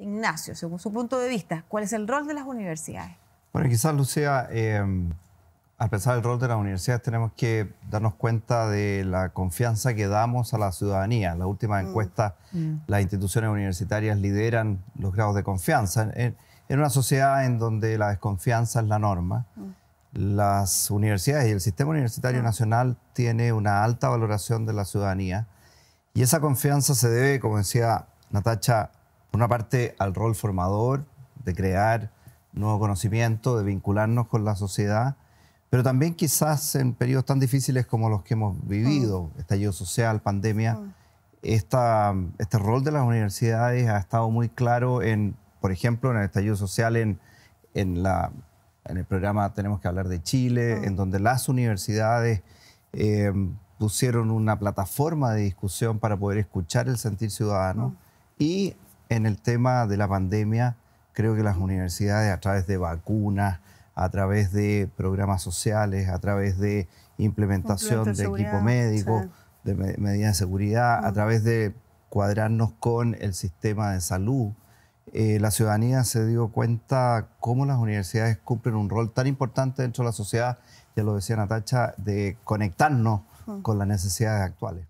Ignacio, según su punto de vista, ¿cuál es el rol de las universidades? Bueno, quizás, Lucía, eh, al pensar el rol de las universidades, tenemos que darnos cuenta de la confianza que damos a la ciudadanía. En la última mm. encuesta, mm. las instituciones universitarias lideran los grados de confianza. En, una sociedad en donde la desconfianza es la norma, mm. las universidades y el sistema universitario ah. nacional tiene una alta valoración de la ciudadanía. Y esa confianza se debe, como decía Natacha, una parte, al rol formador, de crear nuevo conocimiento, de vincularnos con la sociedad, pero también quizás en periodos tan difíciles como los que hemos vivido, mm. estallido social, pandemia, mm. este rol de las universidades ha estado muy claro en, por ejemplo, en el estallido social, en, en, la, en el programa Tenemos que hablar de Chile, mm. en donde las universidades eh, pusieron una plataforma de discusión para poder escuchar el sentir ciudadano y en el tema de la pandemia, creo que las universidades a través de vacunas, a través de programas sociales, a través de implementación de, equipo médico, de medidas de seguridad, a través de cuadrarnos con el sistema de salud. Eh, la ciudadanía se dio cuenta cómo las universidades cumplen un rol tan importante dentro de la sociedad, ya lo decía Natacha, de conectarnos con las necesidades actuales.